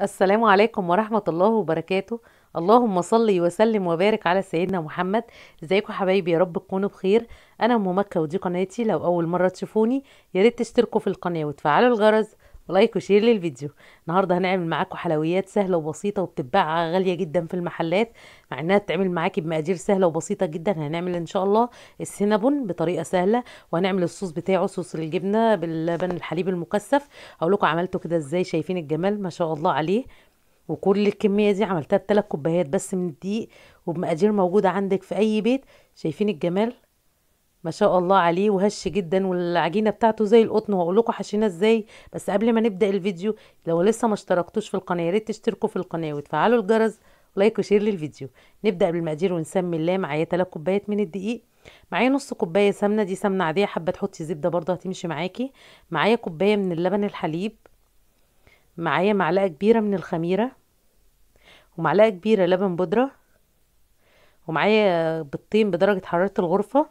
السلام عليكم ورحمة الله وبركاته اللهم صلي وسلم وبارك على سيدنا محمد ازيكم حبايبي يا رب تكونوا بخير انا ام مكه ودي قناتي لو اول مره تشوفوني يا ريت تشتركوا في القناه وتفعلوا الجرس ولايك وشير للفيديو النهارده هنعمل معاكم حلويات سهله وبسيطه وبتتباع غاليه جدا في المحلات مع انها تتعمل معاكي بمقادير سهله وبسيطه جدا هنعمل ان شاء الله السينابون بطريقه سهله وهنعمل الصوص بتاعه صوص الجبنه باللبن الحليب المكثف هقول لكم عملته كده ازاي شايفين الجمال ما شاء الله عليه وكل الكميه دي عملتها بثلاث كوبايات بس من الدقيق وبمقادير موجوده عندك في اي بيت شايفين الجمال ما شاء الله عليه وهش جدا والعجينه بتاعته زي القطن وهقول لكم حشينا ازاي بس قبل ما نبدا الفيديو لو لسه ما اشتركتوش في القناه يا ريت تشتركوا في القناه وتفعلوا الجرس ولايك وشير للفيديو نبدا بالمقادير ونسمي الله معايا 3 كوبايات من الدقيق معايا نص كوبايه سمنه دي سمنه عاديه حابه تحطي زبده برضه هتمشي معاكي معايا كوبايه من اللبن الحليب معايا معلقه كبيره من الخميره ومعلقه كبيره لبن بودره ومعايا بيضتين بدرجه حراره الغرفه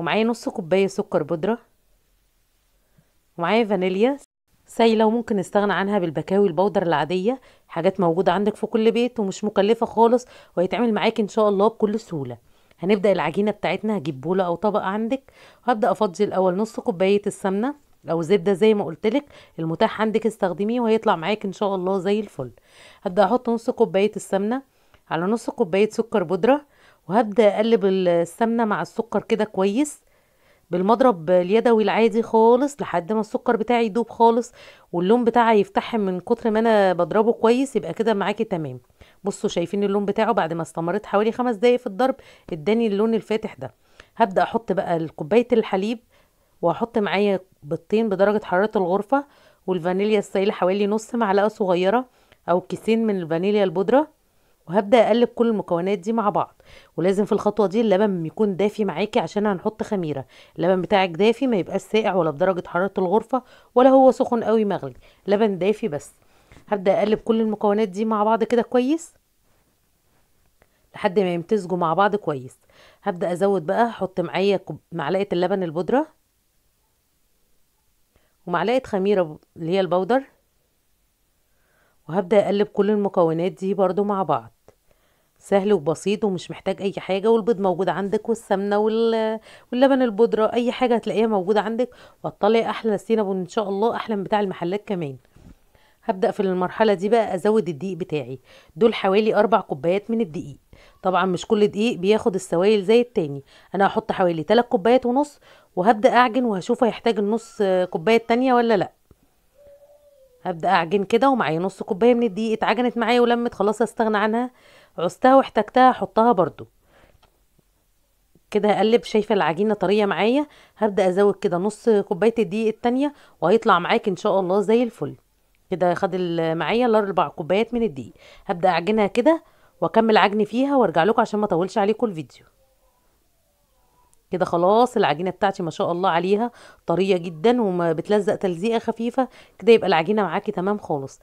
ومعايا نص كوباية سكر بودرة ومعايا فانيليا سايله وممكن نستغنى عنها بالبكاوي البودر العاديه حاجات موجوده عندك في كل بيت ومش مكلفه خالص وهيتعمل معاك ان شاء الله بكل سهوله هنبدا العجينه بتاعتنا هجيب بوله او طبق عندك هبدا افضي الاول نص كوبايه السمنه او زبده زي ما قلتلك المتاح عندك استخدميه وهيطلع معاك ان شاء الله زي الفل هبدا احط نص كوبايه السمنه على نص كوبايه سكر بودره وهبدأ أقلب السمنة مع السكر كده كويس بالمضرب اليدوي العادي خالص لحد ما السكر بتاعي يدوب خالص واللون بتاعي يفتحم من كتر ما انا بضربه كويس يبقى كده معاكي تمام بصوا شايفين اللون بتاعه بعد ما استمرت حوالي خمس دقايق في الضرب اداني اللون الفاتح ده هبدا احط بقى كوبايه الحليب واحط معايا بيضتين بدرجه حراره الغرفه والفانيليا السائله حوالي نص معلقه صغيره او كيسين من الفانيليا البودره وهبدا اقلب كل المكونات دي مع بعض ولازم في الخطوه دي اللبن يكون دافي معاكي عشان هنحط خميره اللبن بتاعك دافي ما يبقاش ساقع ولا بدرجه حراره الغرفه ولا هو سخن قوي مغلي لبن دافي بس هبدا اقلب كل المكونات دي مع بعض كده كويس لحد ما يمتزجوا مع بعض كويس هبدا ازود بقى احط معايا معلقه اللبن البودره ومعلقه خميره اللي هي البودر وهبدا اقلب كل المكونات دي برضو مع بعض سهل وبسيط ومش محتاج اي حاجه والبيض موجود عندك والسمنه واللبن البودره اي حاجه هتلاقيها موجوده عندك وهتطلعي احلى سينب ان شاء الله احلى من بتاع المحلات كمان هبدا في المرحله دي بقى ازود الدقيق بتاعي دول حوالي اربع كوبايات من الدقيق طبعا مش كل دقيق بياخد السوائل زي التاني انا هحط حوالي تلات كوبايات ونص وهبدا اعجن وهشوف هيحتاج النص كوبايه التانيه ولا لا هبدا اعجن كده ومعايا نص كوبايه من الدقيق اتعجنت معايا ولمت خلاص هستغنى عنها عوزتها واحتجتها احطها برضو كده هقلب شايفه العجينه طريه معايا هبدا ازود كده نص كوبايه الدقيق التانية وهيطلع معاك ان شاء الله زي الفل كده خد معايا الاربع كوبايات من الدقيق هبدا اعجنها كده واكمل عجن فيها وارجع لكم عشان ما اطولش عليكم الفيديو كده خلاص العجينه بتاعتي ما شاء الله عليها طريه جدا وما بتلزق تلزيقه خفيفه كده يبقى العجينه معاكي تمام خالص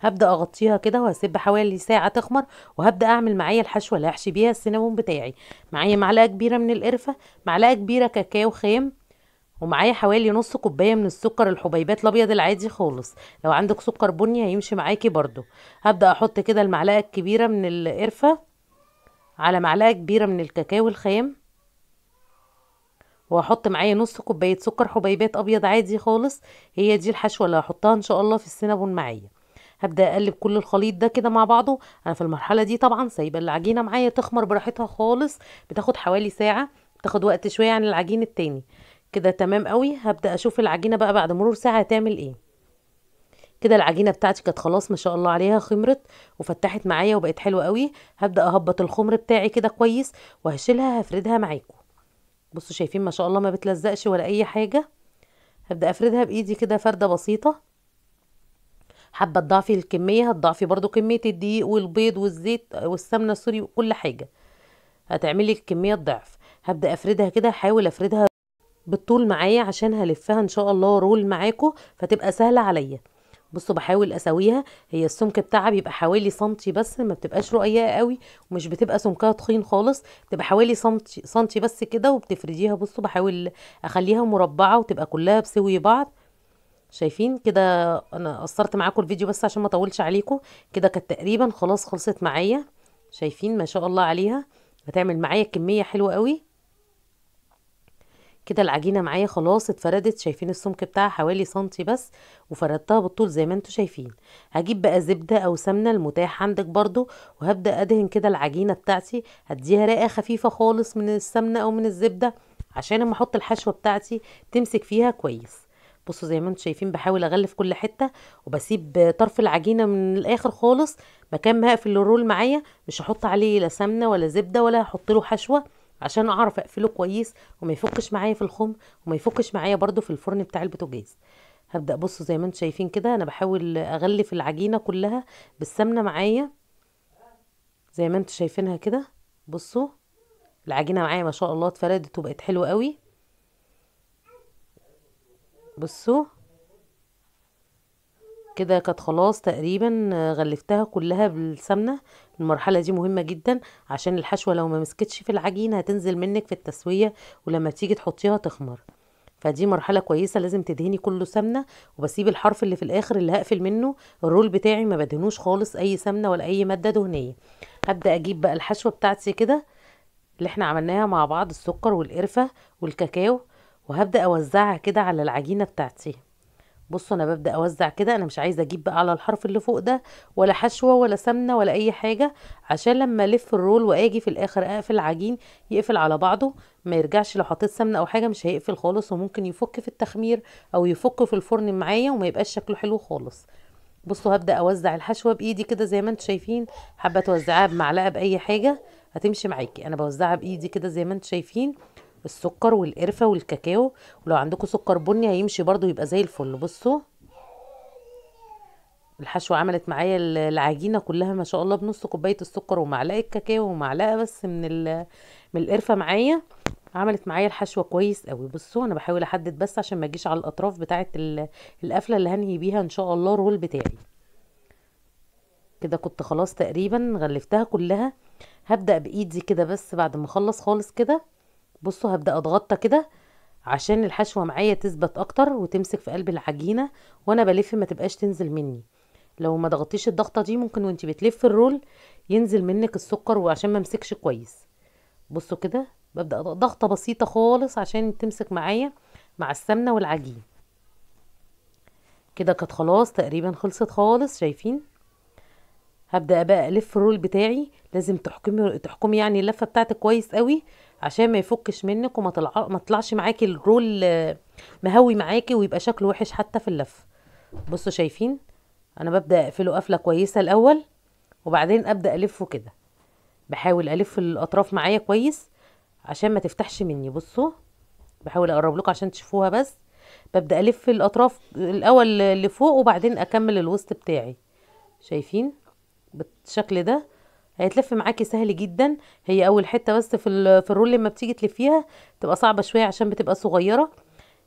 هبدا اغطيها كده وهسيبها حوالي ساعه تخمر وهبدا اعمل معايا الحشوه اللي هحشي بيها السينامون بتاعي معايا معلقه كبيره من القرفه معلقه كبيره كاكاو خام ومعايا حوالي نص كوبايه من السكر الحبيبات الابيض العادي خالص لو عندك سكر بني هيمشي معاكي برضو هبدا احط كده المعلقه الكبيره من القرفه على معلقه كبيره من الكاكاو الخام واحط معايا نص كوبايه سكر حبيبات ابيض عادي خالص هي دي الحشوه اللي هحطها ان شاء الله في السينابون معايا هبدا اقلب كل الخليط ده كده مع بعضه انا في المرحله دي طبعا سايبه العجينه معايا تخمر براحتها خالص بتاخد حوالي ساعه بتاخد وقت شويه عن العجين التاني كده تمام قوي هبدا اشوف العجينه بقى بعد مرور ساعه هتعمل ايه كده العجينه بتاعتي كانت خلاص ما شاء الله عليها خمرت وفتحت معايا وبقت حلوه قوي هبدا اهبط الخمر بتاعي كده كويس وهشيلها هفردها معاكم بصوا شايفين ما شاء الله ما بتلزقش ولا اي حاجه هبدا افردها بايدي كده فرده بسيطه حابه تضاعفي الكميه هتضاعفي برضو كميه الدقيق والبيض والزيت والسمنه السوري وكل حاجه هتعملي الكميه الضعف هبدا افردها كده هحاول افردها بالطول معايا عشان هلفها ان شاء الله رول معاكم فتبقى سهله عليا بصوا بحاول اسويها هي السمك بتاعها بيبقى حوالي سنتي بس ما بتبقاش رقيقه قوي ومش بتبقى سمكها تخين خالص بتبقى حوالي سنتي سنتي بس كده وبتفرديها بصوا بحاول اخليها مربعه وتبقى كلها بسوي بعض شايفين كده انا قصرت معاكم الفيديو بس عشان ما اطولش عليكم كده كانت تقريبا خلاص خلصت معايا شايفين ما شاء الله عليها هتعمل معايا كميه حلوه قوي كده العجينه معايا خلاص اتفردت شايفين السمك بتاعها حوالي سنتي بس وفردتها بالطول زي ما انتم شايفين هجيب بقى زبده او سمنه المتاح عندك برضو وهبدا ادهن كده العجينه بتاعتي هديها رقه خفيفه خالص من السمنه او من الزبده عشان اما احط الحشوه بتاعتي تمسك فيها كويس بصوا زي ما انتم شايفين بحاول اغلف كل حته وبسيب طرف العجينه من الاخر خالص مكان ما اقفل الرول معايا مش هحط عليه لا سمنه ولا زبده ولا هحط له حشوه عشان اعرف اقفله كويس وما يفكش معايا في الخم وما يفكش معايا برده في الفرن بتاع البوتاجاز هبدا بصوا زي ما انتم شايفين كده انا بحاول اغلف العجينه كلها بالسمنه معايا زي ما انتم شايفينها كده بصوا العجينه معايا ما شاء الله اتفردت وبقت حلوه قوي بصوا كده كانت خلاص تقريبا غلفتها كلها بالسمنه المرحله دي مهمه جدا عشان الحشوه لو ما مسكتش في العجين هتنزل منك في التسويه ولما تيجي تحطيها تخمر فدي مرحله كويسه لازم تدهني كله سمنه وبسيب الحرف اللي في الاخر اللي هقفل منه الرول بتاعي ما بدهنوش خالص اي سمنه ولا اي ماده دهنيه هبدا اجيب بقى الحشوه بتاعتي كده اللي احنا عملناها مع بعض السكر والقرفه والكاكاو وهبدأ أوزعها كده على العجينة بتاعتي بصوا انا ببدا اوزع كده انا مش عايزه اجيب بقى على الحرف اللي فوق ده ولا حشوه ولا سمنه ولا اي حاجه عشان لما الف الرول واجي في الاخر اقفل العجين يقفل على بعضه ما يرجعش لو حطيت سمنه او حاجه مش هيقفل خالص وممكن يفك في التخمير او يفك في الفرن معايا وما يبقاش شكله حلو خالص بصوا هبدا اوزع الحشوه بايدي كده زي ما انتم شايفين حابه توزعها بمعلقه باي حاجه هتمشي معاكي انا بوزعها بايدي كده زي ما انتم شايفين السكر والقرفه والكاكاو ولو عندكم سكر بني هيمشي برضو يبقى زي الفل بصوا الحشوة عملت معايا العجينة كلها ما شاء الله بنص كوباية السكر ومعلقة كاكاو ومعلقة بس من من القرفة معايا عملت معايا الحشوة كويس قوي بصوا انا بحاول احدد بس عشان ما اجيش على الاطراف بتاعة القفلة اللي هنهي بيها ان شاء الله الرول بتاعي كده كنت خلاص تقريبا غلفتها كلها هبدأ بايدي كده بس بعد ما اخلص خالص كده بصوا هبدأ اضغطها كده عشان الحشوة معايا تثبت اكتر وتمسك في قلب العجينة وانا بلف ما تبقاش تنزل مني لو ما ضغطيش الضغطة دي ممكن وانت بتلف الرول ينزل منك السكر وعشان ما امسكش كويس بصوا كده ببدأ ضغطة بسيطة خالص عشان تمسك معايا مع السمنة والعجين كده كانت خلاص تقريبا خلصت خالص شايفين هبدأ بقى الف الرول بتاعي لازم تحكمي تحكمي يعني اللفة بتاعتك كويس قوي عشان ما يفكش منك وما طلع ما طلعش معاكي الرول مهوي معاكي ويبقى شكله وحش حتى في اللف بصوا شايفين انا ببدا اقفله قفله كويسه الاول وبعدين ابدا الفه كده بحاول الف الاطراف معايا كويس عشان ما تفتحش مني بصوا بحاول اقرب لكم عشان تشوفوها بس ببدا الف الاطراف الاول لفوق وبعدين اكمل الوسط بتاعي شايفين بالشكل ده هيتلف معاكي سهل جدا هي اول حته بس في في الرول لما بتيجي تلفيها تبقى صعبه شويه عشان بتبقى صغيره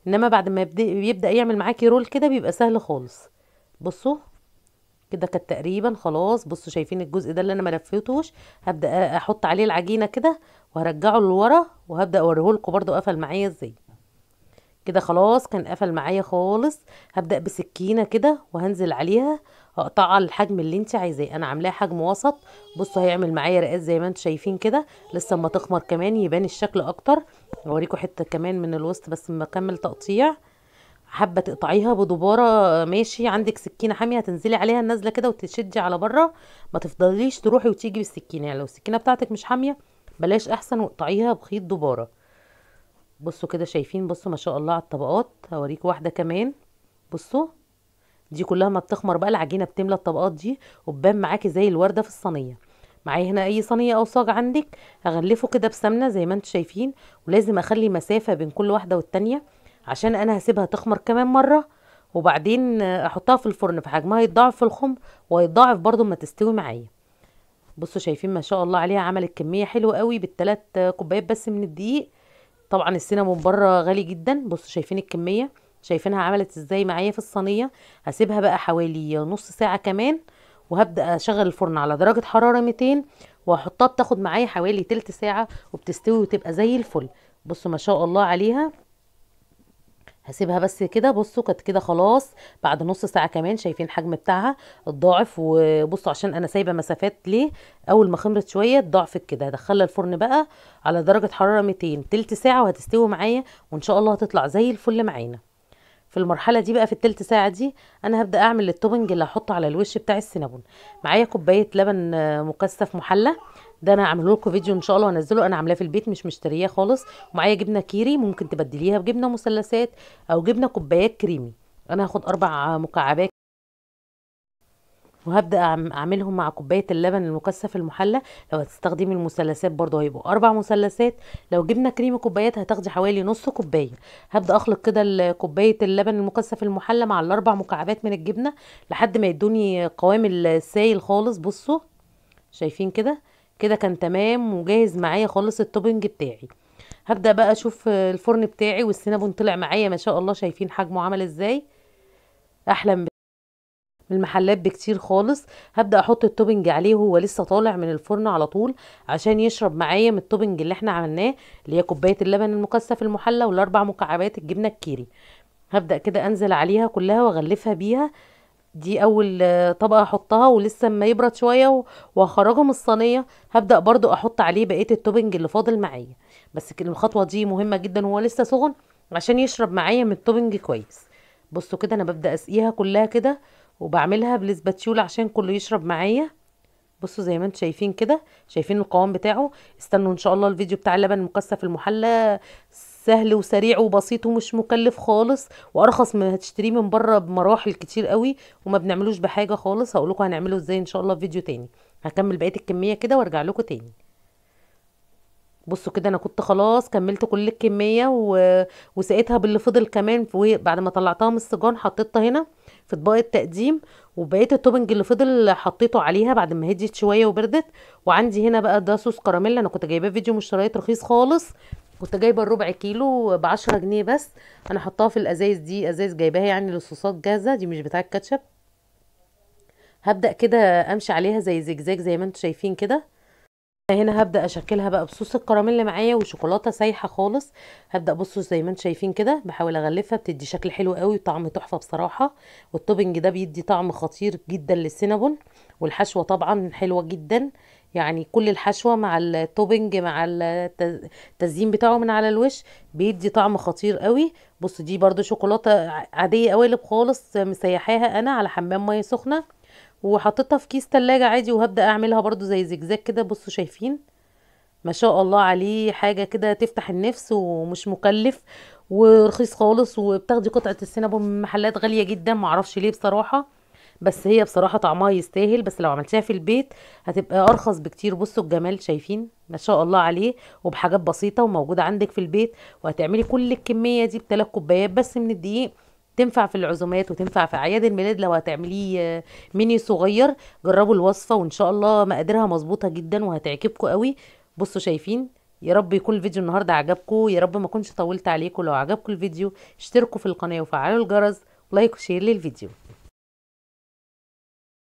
انما بعد ما يبدا, يعمل معاكي رول كده بيبقى سهل خالص بصوا كده كانت تقريبا خلاص بصوا شايفين الجزء ده اللي انا ما هبدا احط عليه العجينه كده وهرجعه لورا وهبدا اوريه لكم برده قفل معايا ازاي كده خلاص كان قفل معايا خالص هبدا بسكينه كده وهنزل عليها على الحجم اللي انت عايزاه انا عاملاه حجم وسط بصوا هيعمل معايا رقاس زي ما انتم شايفين كده لسه اما تخمر كمان يبان الشكل اكتر اوريكم حته كمان من الوسط بس اما اكمل تقطيع حابه تقطعيها بدباره ماشي عندك سكينه حاميه هتنزلي عليها النازله كده وتشدي على بره ما تفضليش تروحي وتيجي بالسكينه يعني لو السكينه بتاعتك مش حاميه بلاش احسن واقطعيها بخيط دباره بصوا كده شايفين بصوا ما شاء الله على الطبقات هوريكم واحده كمان بصوا دي كلها ما بتخمر بقى العجينه بتملى الطبقات دي وبان معاكي زي الورده في الصينيه معايا هنا اي صينيه او صاج عندك هغلفه كده بسمنه زي ما انتم شايفين ولازم اخلي مسافه بين كل واحده والتانيه عشان انا هسيبها تخمر كمان مره وبعدين احطها في الفرن في حجمها يتضاعف في الخمر وهيتضاعف برضو ما تستوي معايا بصوا شايفين ما شاء الله عليها عملت كميه حلوه قوي بالثلاث كوبايات بس من الدقيق طبعا السينامون بره غالي جدا بصوا شايفين الكميه شايفينها عملت ازاي معايا في الصينيه هسيبها بقى حوالي نص ساعه كمان وهبدا اشغل الفرن على درجه حراره 200 وهحطها بتاخد معايا حوالي تلت ساعه وبتستوي وتبقى زي الفل بصوا ما شاء الله عليها هسيبها بس كده بصوا كانت كده خلاص بعد نص ساعه كمان شايفين حجم بتاعها اتضاعف وبصوا عشان انا سايبه مسافات ليه اول ما خمرت شويه اتضاعفت كده هدخلها الفرن بقى على درجه حراره 200 تلت ساعه وهتستوي معايا وان شاء الله هتطلع زي الفل معانا في المرحله دي بقى في التلت ساعه دي انا هبدا اعمل التوبنج اللي هحطه على الوش بتاع السينابون معايا كوبايه لبن آه، مكثف محلى ده انا هعمله لكم فيديو ان شاء الله هنزله انا عاملاه في البيت مش مشترياه خالص ومعايا جبنه كيري ممكن تبدليها بجبنه مثلثات او جبنه كوبايات كريمي انا هاخد اربع مكعبات وهبدا اعملهم مع كوبايه اللبن المكثف المحلى لو هتستخدمي المثلثات برضو هيبقوا اربع مثلثات لو جبنا كريمه كوبايات هتاخدي حوالي نص كوبايه هبدا اخلط كده كوبايه اللبن المكثف المحلى مع الاربع مكعبات من الجبنه لحد ما يدوني قوام السائل خالص بصوا شايفين كده كده كان تمام وجاهز معايا خالص التوبنج بتاعي هبدا بقى اشوف الفرن بتاعي والسينابون طلع معايا ما شاء الله شايفين حجمه عمل ازاي احلى من المحلات بكتير خالص هبدا احط التوبنج عليه وهو لسه طالع من الفرن على طول عشان يشرب معايا من التوبنج اللي احنا عملناه اللي هي كوبايه اللبن المكثف المحلى والاربع مكعبات الجبنه الكيري هبدا كده انزل عليها كلها واغلفها بيها دي اول طبقه احطها ولسه ما يبرد شويه واخرجه من الصينيه هبدا برضو احط عليه بقيه التوبنج اللي فاضل معايا بس الخطوه دي مهمه جدا وهو لسه سخن عشان يشرب معايا من التوبنج كويس بصوا كده انا ببدا اسقيها كلها كده وبعملها بالسباتيولا عشان كله يشرب معايا بصوا زي ما انتم شايفين كده شايفين القوام بتاعه استنوا ان شاء الله الفيديو بتاع اللبن المكثف المحلى سهل وسريع وبسيط ومش مكلف خالص وارخص ما هتشتريه من بره بمراحل كتير قوي وما بنعملوش بحاجه خالص هقول لكم هنعمله ازاي ان شاء الله في فيديو تاني هكمل بقيه الكميه كده وارجع لكم تاني بصوا كده انا كنت خلاص كملت كل الكميه و... وسقيتها باللي فضل كمان بعد ما طلعتها من الصجان حطيتها هنا في اطباق التقديم وبقيت التوبنج اللي فضل حطيته عليها بعد ما هديت شويه وبردت وعندي هنا بقى ده صوص كراميل انا كنت جايباه فيديو مشتريات رخيص خالص كنت جايبه الربع كيلو ب 10 جنيه بس انا حطاها في الازايز دي ازايز جايباها يعني للصوصات جاهزه دي مش بتاع الكاتشب هبدا كده امشي عليها زي زجزاج زي ما انتم شايفين كده هنا هبدا اشكلها بقى بصوص الكراميل اللي معايا وشوكولاته سايحه خالص هبدا بصوا زي ما انتم شايفين كده بحاول اغلفها بتدي شكل حلو قوي وطعم تحفه بصراحه والتوبنج ده بيدي طعم خطير جدا للسينابون والحشوه طبعا حلوه جدا يعني كل الحشوه مع التوبنج مع التزيين بتاعه من على الوش بيدي طعم خطير قوي بصوا دي برده شوكولاته عاديه قوالب خالص مسيحاها انا على حمام ميه سخنه وحطيتها في كيس تلاجة عادي وهبدأ اعملها برضو زي زجزاج كده بصوا شايفين ما شاء الله عليه حاجة كده تفتح النفس ومش مكلف ورخيص خالص وبتاخدي قطعة السينابون من محلات غالية جدا معرفش ليه بصراحة بس هي بصراحة طعمها يستاهل بس لو عملتيها في البيت هتبقى أرخص بكتير بصوا الجمال شايفين ما شاء الله عليه وبحاجات بسيطة وموجودة عندك في البيت وهتعملي كل الكمية دي بتلات كوبايات بس من الدقيق تنفع في العزومات وتنفع في اعياد الميلاد لو هتعمليه آه، ميني صغير جربوا الوصفه وان شاء الله مقاديرها مظبوطه جدا وهتعجبكم قوي بصوا شايفين يا رب يكون الفيديو النهارده عجبكم يا رب ما اكونش طولت عليكم لو عجبكم الفيديو اشتركوا في القناه وفعلوا الجرس ولايك وشير للفيديو